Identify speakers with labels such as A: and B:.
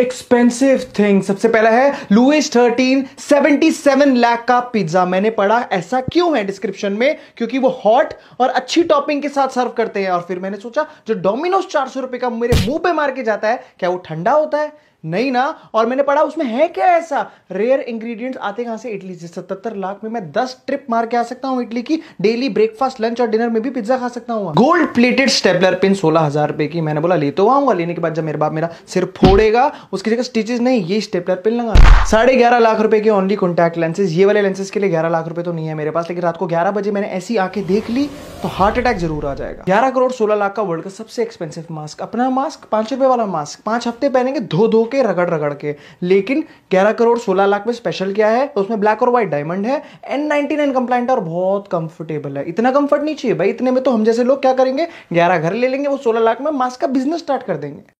A: expensive thing सबसे पहला है Louis thirteen seventy seven lakh का पिज्जा मैंने पढ़ा ऐसा क्यों है डिस्क्रिप्शन में क्योंकि वो हॉट और अच्छी टॉपिंग के साथ सर्व करते हैं और फिर मैंने सोचा जो डोमिनोज चार सौ रुपए का मेरे मुंह पे मार के जाता है क्या वो ठंडा होता है नहीं ना और मैंने पढ़ा उसमें है क्या ऐसा रेयर इंग्रेडिएंट्स आते कहां से इटली से सतर लाख में मैं दस ट्रिप मार के आ सकता हूं इटली की डेली ब्रेकफास्ट लंच और डिनर में भी पिज्जा खा सकता हूँ गोल्ड प्लेटेड स्टेपलर पिन सोलह हजार रुपए की मैंने बोला ले तो आऊंगा लेने के बाद जब मेरे बाप मेरा सिर फोड़ेगा उसकी जगह स्टिचेज नहीं ये स्टेपलर पिन लगा साढ़े ग्यारह लाख रुपए के ओनली कॉन्टैक्ट लेंसेज ये वाले लेंसेज के लिए ग्यारह लाख रुपए तो नहीं है मेरे पास लेकिन रात को ग्यारह बजे मैंने ऐसी आंखें देख ली तो हार्ट अटैक जरूर आ जाएगा ग्यारह करोड़ सोलह लाख का वर्ल्ड का सबसे एक्सपेंसिव मास्क अपना मास्क पांच रुपए वाला मास्क पांच हफ्ते पहनेंगे धो धो के रगड़ रगड़ के लेकिन ग्यारह करोड़ सोलह लाख में स्पेशल क्या है उसमें ब्लैक और व्हाइट डायमंड है एन नाइनटी नाइन और बहुत कंफर्टेबल है इतना कंफर्ट नहीं चाहिए भाई इतने में तो हम जैसे लोग क्या करेंगे ग्यारह घर ले लेंगे वो सोलह लाख में मास्क का बिजनेस स्टार्ट कर देंगे